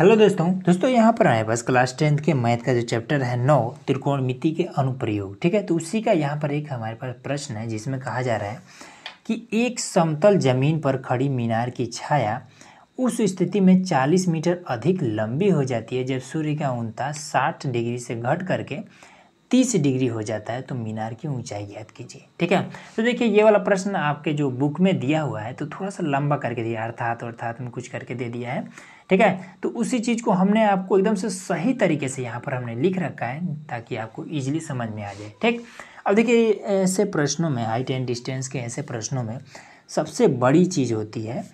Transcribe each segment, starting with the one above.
Hello दोस्तों दोस्तों यहाँ पर आए बस क्लास टेंथ के मैथ का जो चैप्टर है नौ त्रिकोणमिति के अनुप्रयोग ठीक है तो उसी का यहाँ पर एक हमारे पास प्रश्न है जिसमें कहा जा रहा है कि एक समतल जमीन पर खड़ी मीनार की छाया उस स्थिति में 40 मीटर अधिक लंबी हो जाती है जब सूर्य का उनता 60 डिग्री से घट करके 30 डिग्री हो जाता है तो मीनार की ऊंचाई ज्ञात कीजिए ठीक है तो देखिए ये वाला प्रश्न आपके जो बुक में दिया हुआ है तो थोड़ा सा लंबा करके दिया अर्थात अर्थात में कुछ करके दे दिया है ठीक है हम्म। तो उसी चीज़ को हमने आपको एकदम से सही तरीके से यहाँ पर हमने लिख रखा है ताकि आपको ईजिली समझ में आ जाए ठीक अब देखिए ऐसे प्रश्नों में हाइट एंड डिस्टेंस के ऐसे प्रश्नों में सबसे बड़ी चीज़ होती है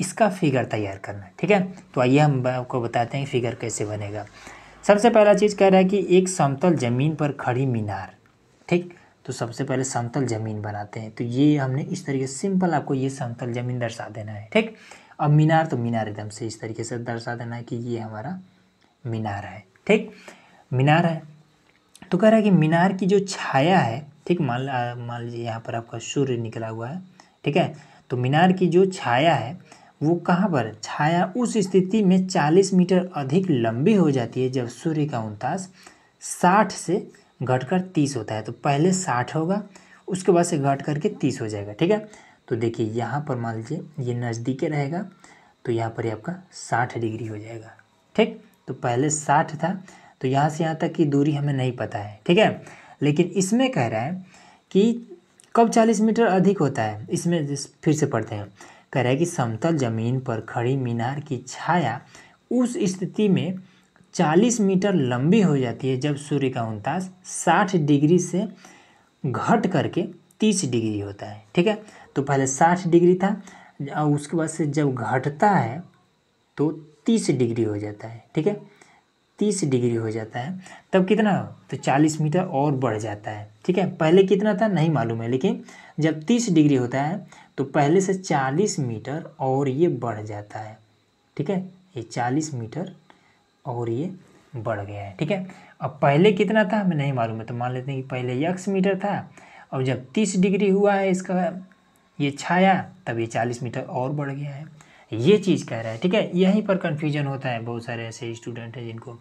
इसका फिगर तैयार करना ठीक है तो आइए हम आपको बताते हैं फिगर कैसे बनेगा सबसे पहला चीज़ कह रहा है कि एक समतल ज़मीन पर खड़ी मीनार ठीक तो सबसे पहले समतल ज़मीन बनाते हैं तो ये हमने इस तरीके से सिंपल आपको ये समतल ज़मीन दर्शा देना है ठीक अब मीनार तो मीनार एकदम से इस तरीके से दर्शा देना है कि ये हमारा मीनार है ठीक मीनार है तो कह रहा है कि मीनार की जो छाया है ठीक मान मान लीजिए यहाँ पर आपका सूर्य निकला हुआ है ठीक है तो मीनार की जो छाया है वो कहाँ पर छाया उस स्थिति में 40 मीटर अधिक लंबी हो जाती है जब सूर्य का उनतास 60 से घटकर 30 होता है तो पहले 60 होगा उसके बाद से घट करके 30 हो जाएगा ठीक है तो देखिए यहाँ पर मान लीजिए ये नज़दीके रहेगा तो यहाँ पर ये आपका साठ डिग्री हो जाएगा ठीक तो पहले साठ था तो यहाँ से यहाँ तक की दूरी हमें नहीं पता है ठीक है लेकिन इसमें कह रहा है कि कब चालीस मीटर अधिक होता है इसमें फिर से पढ़ते हैं कह रहा है कि समतल ज़मीन पर खड़ी मीनार की छाया उस स्थिति में चालीस मीटर लंबी हो जाती है जब सूर्य का उनतास साठ डिग्री से घट करके तीस डिग्री होता है ठीक है तो पहले साठ डिग्री था और उसके बाद से जब घटता है तो तीस डिग्री हो जाता है ठीक है तीस डिग्री हो जाता है तब कितना तो चालीस मीटर और बढ़ जाता है ठीक है पहले कितना था नहीं मालूम है लेकिन जब तीस डिग्री होता है तो पहले से चालीस मीटर और ये बढ़ जाता है ठीक है ये चालीस मीटर और ये बढ़ गया है ठीक है अब पहले कितना था हमें नहीं मालूम है तो मान लेते हैं कि पहले यक्स मीटर था और जब तीस डिग्री हुआ है इसका ये छाया तब ये चालीस मीटर और बढ़ गया है ये चीज़ कह रहा है ठीक है यहीं पर कन्फ्यूजन होता है बहुत सारे ऐसे स्टूडेंट हैं जिनको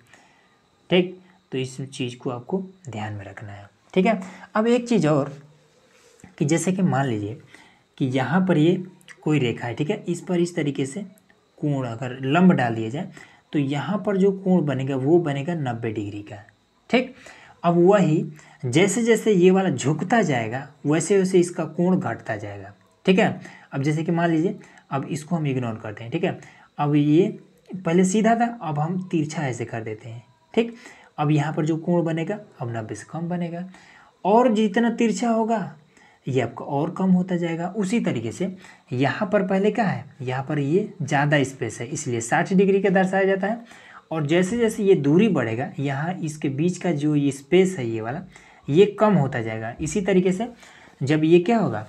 ठीक तो इस चीज़ को आपको ध्यान में रखना है ठीक है अब एक चीज़ और कि जैसे कि मान लीजिए कि यहाँ पर ये कोई रेखा है ठीक है इस पर इस तरीके से कोण अगर लंब डाल दिया जाए तो यहाँ पर जो कोण बनेगा वो बनेगा नब्बे डिग्री का ठीक अब वही जैसे जैसे ये वाला झुकता जाएगा वैसे वैसे इसका कोण घटता जाएगा ठीक है अब जैसे कि मान लीजिए अब इसको हम इग्नोर करते हैं ठीक है अब ये पहले सीधा था अब हम तिरछा ऐसे कर देते हैं ठीक अब यहाँ पर जो कोण बनेगा अब नब्बे से कम बनेगा और जितना तिरछा होगा ये आपका और कम होता जाएगा उसी तरीके से यहाँ पर पहले क्या है यहाँ पर ये ज़्यादा स्पेस है इसलिए साठ डिग्री का दर्शाया जाता है और जैसे जैसे ये दूरी बढ़ेगा यहाँ इसके बीच का जो ये स्पेस है ये वाला ये कम होता जाएगा इसी तरीके से जब ये क्या होगा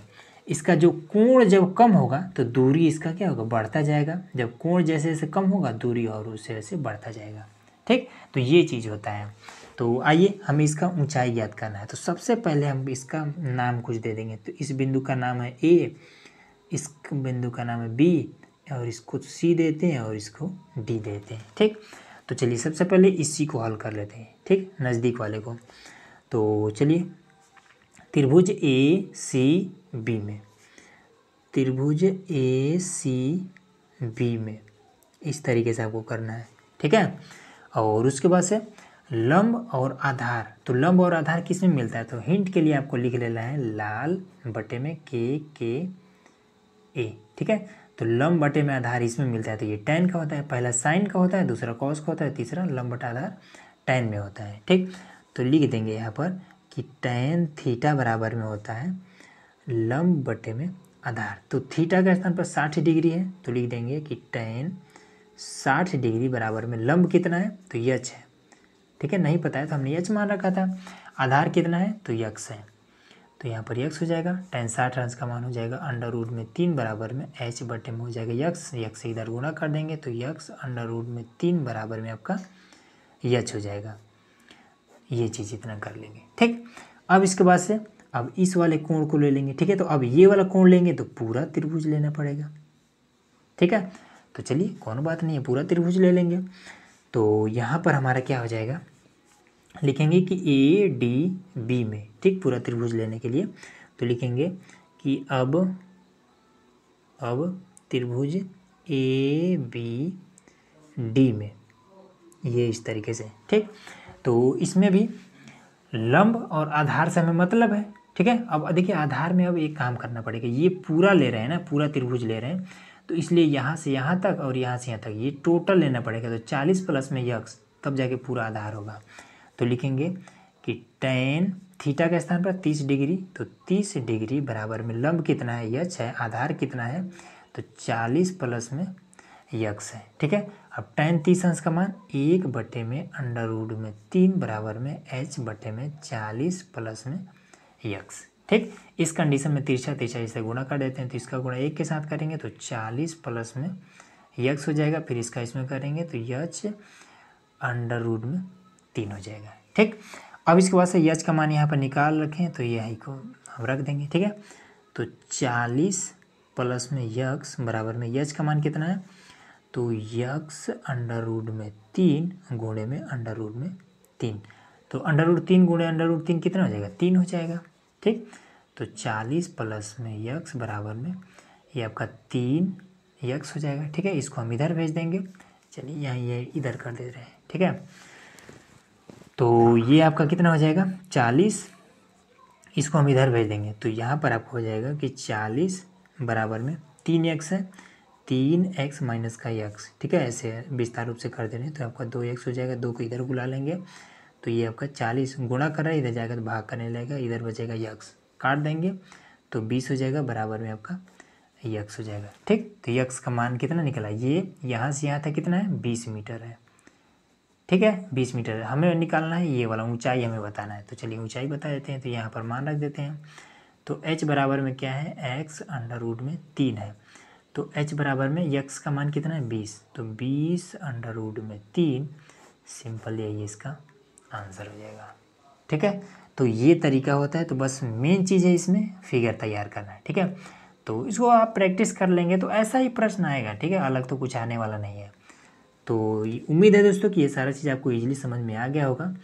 इसका जो कोण जब कम होगा तो दूरी इसका क्या होगा बढ़ता जाएगा जब कोण जैसे जैसे कम होगा दूरी और उससे वैसे बढ़ता जाएगा ठीक तो ये चीज़ होता है तो आइए हमें इसका ऊंचाई ज्ञात करना है तो सबसे पहले हम इसका नाम कुछ दे देंगे तो इस बिंदु का नाम है ए इस बिंदु का नाम है बी और इसको सी देते हैं और इसको डी देते हैं ठीक तो चलिए सबसे पहले इसी को हल कर लेते हैं ठीक नज़दीक वाले को तो चलिए त्रिभुज ए सी बी में त्रिभुज ए सी बी में इस तरीके से आपको करना है ठीक है और उसके बाद से लंब और आधार तो लंब और आधार किस में मिलता है तो हिंट के लिए आपको लिख लेना है लाल बटे में के के ए ठीक है तो लंब बटे में आधार इसमें मिलता है तो ये टेन का होता है पहला साइन का होता है दूसरा कॉस का होता है तीसरा लंब बटा आधार टेन में होता है ठीक तो लिख देंगे यहाँ पर कि टेन थीटा बराबर में होता है लंब बटे में आधार तो थीटा का स्थान पर साठ डिग्री है तो लिख देंगे कि टेन साठ डिग्री बराबर में लंब कितना है तो यच है ठीक है नहीं पता है तो हमने यच मान रखा था आधार कितना है तो यक्स है तो यहाँ पर यक्स हो जाएगा टेन साठ रंस का मान हो जाएगा अंडर रूड में तीन बराबर में एच बटे में हो जाएगा यक्स यक्स इधर गुणा कर देंगे तो यक्स अंडर रूड में तीन बराबर में आपका यच हो जाएगा ये चीज़ इतना कर लेंगे ठीक अब इसके बाद से अब इस वाले कोण को ले लेंगे ठीक है तो अब ये वाला कोण लेंगे तो पूरा त्रिभुज लेना पड़ेगा ठीक है तो चलिए कौन बात नहीं है पूरा त्रिभुज ले लेंगे तो यहाँ पर हमारा क्या हो जाएगा लिखेंगे कि ए डी बी में ठीक पूरा त्रिभुज लेने के लिए तो लिखेंगे कि अब अब त्रिभुज ए बी डी में ये इस तरीके से ठीक तो इसमें भी लंब और आधार से हमें मतलब है ठीक है अब देखिए आधार में अब एक काम करना पड़ेगा ये पूरा ले रहे हैं ना पूरा त्रिभुज ले रहे हैं तो इसलिए यहाँ से यहाँ तक और यहाँ से यहाँ तक ये टोटल लेना पड़ेगा तो चालीस प्लस में यक्स तब जाके पूरा आधार होगा तो लिखेंगे कि टेन थीटा के स्थान पर तीस डिग्री तो तीस डिग्री बराबर में लंब कितना है यक्ष है आधार कितना है तो चालीस प्लस में यक्स है ठीक है अब टेन तीस अंश का मान एक बटे में अंडर रूड में तीन बराबर में एच बटे में चालीस प्लस में यक्स ठीक इस कंडीशन में तिरछा तिरछा इसे गुणा कर देते हैं तो इसका गुणा एक के साथ करेंगे तो चालीस प्लस में यक्स हो जाएगा फिर इसका इसमें करेंगे तो यच अंडर रूड में तीन हो जाएगा ठीक अब इसके बाद से यच का मान यहाँ पर निकाल रखें तो यही को हम रख देंगे ठीक है तो चालीस प्लस में यक्स बराबर में यच का मान कितना है तो यक्स अंडर रूड में तीन गुणे में अंडर रूड में तीन तो अंडर रूड तीन गुणे अंडर रूड तीन कितना हो जाएगा तीन हो जाएगा ठीक तो चालीस प्लस में यक्स बराबर में ये आपका तीन यक्स हो जाएगा ठीक है इसको हम इधर भेज देंगे चलिए यहाँ ये इधर कर दे रहे हैं ठीक है तो ये आपका कितना हो जाएगा चालीस इसको हम इधर भेज देंगे तो यहाँ पर आपको हो जाएगा कि चालीस बराबर में तीन एक्स है तीन एक्स माइनस का यक्स ठीक है ऐसे विस्तार रूप से कर दे रहे हैं तो आपका दो एक्स हो जाएगा दो को इधर बुला लेंगे तो ये आपका चालीस गुणा कर रहा है इधर तो भाग करने लगेगा इधर बचेगा यक्स काट देंगे तो बीस हो जाएगा बराबर में आपका यक्स हो जाएगा ठीक तो यक्स का मान कितना निकला ये यहाँ से यहाँ तक कितना है बीस मीटर है ठीक है बीस मीटर है हमें निकालना है ये वाला ऊंचाई हमें बताना है तो चलिए ऊंचाई बता देते हैं तो यहाँ पर मान रख देते हैं तो एच बराबर में क्या है एक्स अंडर रूट में तीन है तो एच बराबर में यक्स का मान कितना है बीस तो बीस अंडर रूट में तीन सिंपल यही है इसका आंसर हो जाएगा ठीक है तो ये तरीका होता है तो बस मेन चीज़ है इसमें फिगर तैयार करना ठीक है तो इसको आप प्रैक्टिस कर लेंगे तो ऐसा ही प्रश्न आएगा ठीक है अलग तो कुछ आने वाला नहीं है तो उम्मीद है दोस्तों कि ये सारा चीज़ आपको ईजिली समझ में आ गया होगा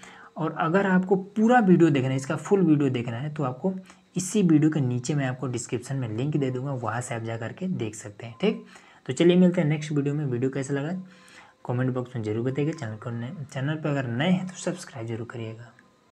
और अगर आपको पूरा वीडियो देखना है इसका फुल वीडियो देखना है तो आपको इसी वीडियो के नीचे मैं आपको डिस्क्रिप्शन में लिंक दे दूंगा वहाँ से आप जा करके देख सकते हैं ठीक तो चलिए मिलते हैं नेक्स्ट वीडियो में वीडियो कैसा लगा कमेंट बॉक्स में जरूर बताइएगा चैनल को चैनल पर अगर नए हैं तो सब्सक्राइब जरूर करिएगा